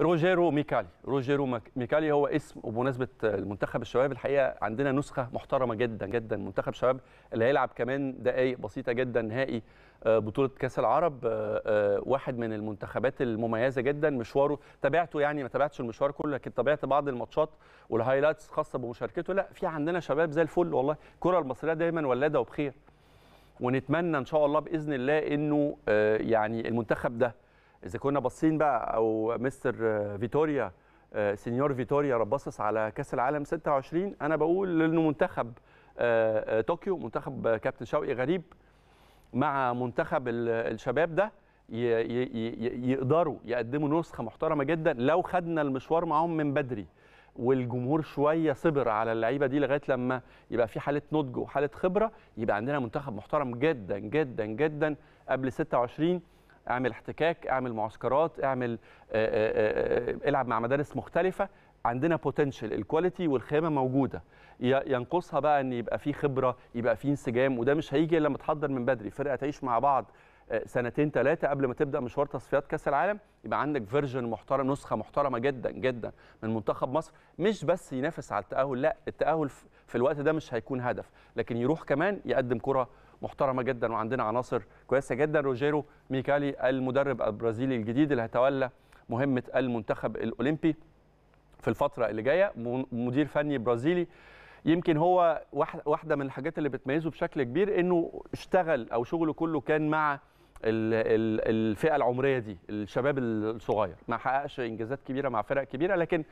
روجيرو ميكالي روجيرو ميكالي هو اسم وبمناسبه المنتخب الشباب الحقيقه عندنا نسخه محترمه جدا جدا منتخب شباب اللي هيلعب كمان دقائق بسيطه جدا نهائي آه، بطوله كاس العرب آه، آه، واحد من المنتخبات المميزه جدا مشواره تابعته يعني ما تابعتش المشوار كله لكن تابعت بعض الماتشات والهايلايتس خاصه بمشاركته لا في عندنا شباب زي الفل والله الكره المصريه دايما ولاده وبخير ونتمنى ان شاء الله باذن الله انه يعني المنتخب ده اذا كنا باصين بقى او مستر فيتوريا آه، سينيور فيتوريا باصص على كاس العالم 26 انا بقول انه منتخب آه، آه، طوكيو منتخب كابتن شوقي غريب مع منتخب الشباب ده يقدروا يقدموا نسخه محترمه جدا لو خدنا المشوار معاهم من بدري والجمهور شويه صبر على اللعيبه دي لغايه لما يبقى في حاله نضج وحاله خبره يبقى عندنا منتخب محترم جدا جدا جدا قبل 26 اعمل احتكاك اعمل معسكرات اعمل آه، آه، آه، العب مع مدارس مختلفه عندنا بوتنشال الكواليتي والخامه موجوده ينقصها بقى ان يبقى في خبره يبقى في انسجام وده مش هيجي الا لما تحضر من بدري فرقه تعيش مع بعض سنتين ثلاثه قبل ما تبدا مشوار تصفيات كاس العالم يبقى عندك فيرجن محترم نسخه محترمه جدا جدا من منتخب مصر مش بس ينافس على التاهل لا التاهل في الوقت ده مش هيكون هدف لكن يروح كمان يقدم كره محترمه جدا وعندنا عناصر كويسه جدا روجيرو ميكالي المدرب البرازيلي الجديد اللي هيتولى مهمه المنتخب الاولمبي في الفتره اللي جايه مدير فني برازيلي يمكن هو واحده من الحاجات اللي بتميزه بشكل كبير انه اشتغل او شغله كله كان مع الفئه العمريه دي الشباب الصغير ما حققش انجازات كبيره مع فرق كبيره لكن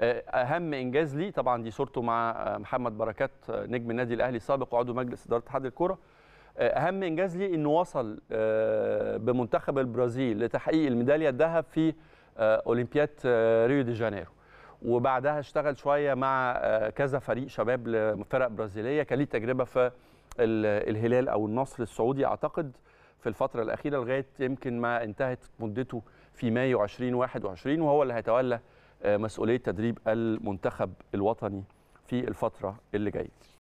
آه، اهم انجاز ليه طبعا دي صورته مع آه، محمد بركات آه، نجم النادي الاهلي السابق وعضو مجلس اداره اتحاد الكوره اهم انجاز ليه انه وصل آه، بمنتخب البرازيل لتحقيق الميداليه الذهب في آه، اولمبياد آه، ريو دي جانيرو وبعدها اشتغل شويه مع كذا فريق شباب لفرق برازيليه كان ليه تجربه في الهلال او النصر السعودي اعتقد في الفتره الاخيره لغايه يمكن ما انتهت مدته في مايو 2021 وهو اللي هيتولى مسؤوليه تدريب المنتخب الوطني في الفتره اللي جايه